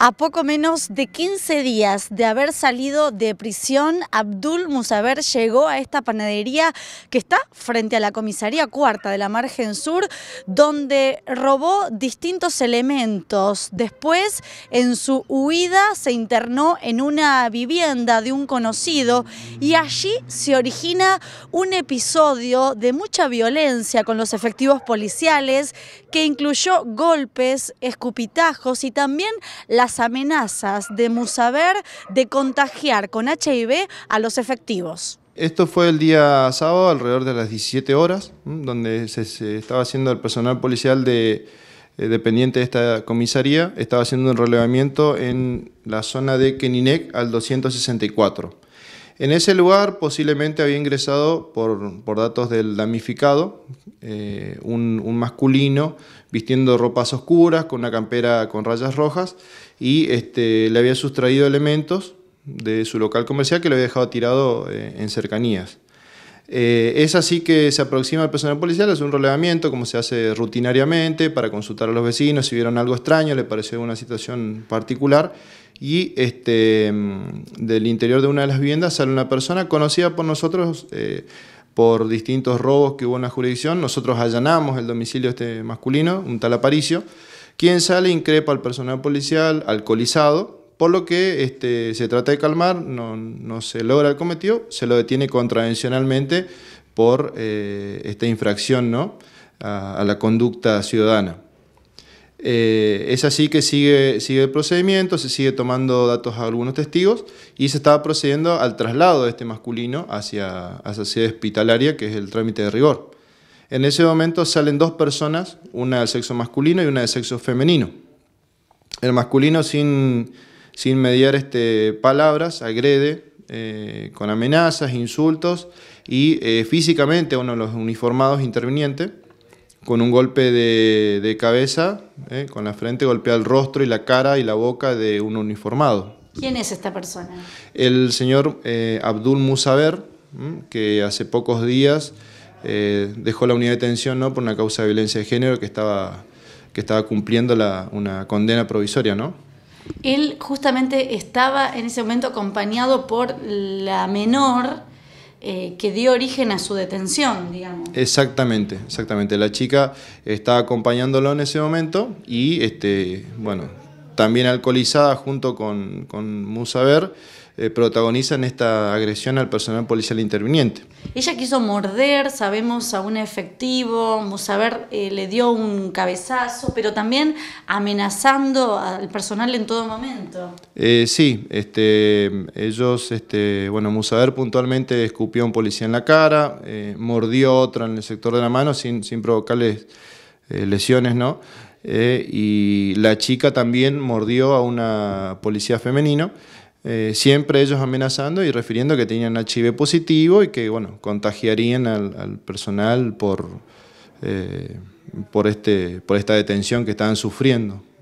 A poco menos de 15 días de haber salido de prisión, Abdul Musaber llegó a esta panadería que está frente a la comisaría cuarta de la margen sur, donde robó distintos elementos. Después, en su huida, se internó en una vivienda de un conocido y allí se origina un episodio de mucha violencia con los efectivos policiales que incluyó golpes, escupitajos y también la las amenazas de Musaber de contagiar con HIV a los efectivos. Esto fue el día sábado, alrededor de las 17 horas, donde se, estaba haciendo el personal policial de, eh, dependiente de esta comisaría, estaba haciendo un relevamiento en la zona de Keninec al 264. En ese lugar posiblemente había ingresado, por, datos del damnificado, eh, un, masculino vistiendo ropas oscuras, con una campera con rayas rojas, y este, le había sustraído elementos de su local comercial que lo había dejado tirado eh, en cercanías. Eh, es así que se aproxima al personal policial, es un relevamiento, como se hace rutinariamente, para consultar a los vecinos si vieron algo extraño, le pareció una situación particular. Y este, mm, del interior de una de las viviendas sale una persona conocida por nosotros eh, por distintos robos que hubo en la jurisdicción. Nosotros allanamos el domicilio este masculino, un tal Aparicio, quien sale increpa al personal policial alcoholizado por lo que este, se trata de calmar, no, se logra el cometido, se lo detiene contravencionalmente por eh, esta infracción ¿no? a, la conducta ciudadana. Eh, es así que sigue, sigue el procedimiento, se sigue tomando datos a algunos testigos y se estaba procediendo al traslado de este masculino hacia, hacia sede hospitalaria, que es el trámite de rigor. En ese momento salen dos personas, una del sexo masculino y una del sexo femenino. El masculino sin, sin mediar este, palabras, agrede eh, con amenazas, insultos y eh, físicamente uno de los uniformados interviniente con un golpe de, cabeza, eh, con la frente golpea el rostro y la cara y la boca de un uniformado. ¿Quién es esta persona? El señor Abdul Musaber, que hace pocos días dejó la unidad de detención ¿no? por una causa de violencia de género que estaba, que estaba cumpliendo la, una condena provisoria, ¿no? Él justamente estaba en ese momento acompañado por la menor eh, que dio origen a su detención, digamos. Exactamente, exactamente. La chica estaba acompañándolo en ese momento y, este, bueno, también alcoholizada, junto con, con Musaber, eh, protagonizan esta agresión al personal policial interviniente. Ella quiso morder, sabemos, a un efectivo, Musaber eh, le dio un cabezazo, pero también amenazando al personal en todo momento. Eh, sí, este, ellos, este, bueno, Musaber puntualmente escupió a un policía en la cara, mordió a otro en el sector de la mano sin, sin provocarles lesiones, ¿no? Eh, y la chica también mordió a una policía femenino, eh, siempre ellos amenazando y refiriendo que tenían HIV positivo y que, bueno, contagiarían al, personal por, eh, por, este, por esta detención que estaban sufriendo.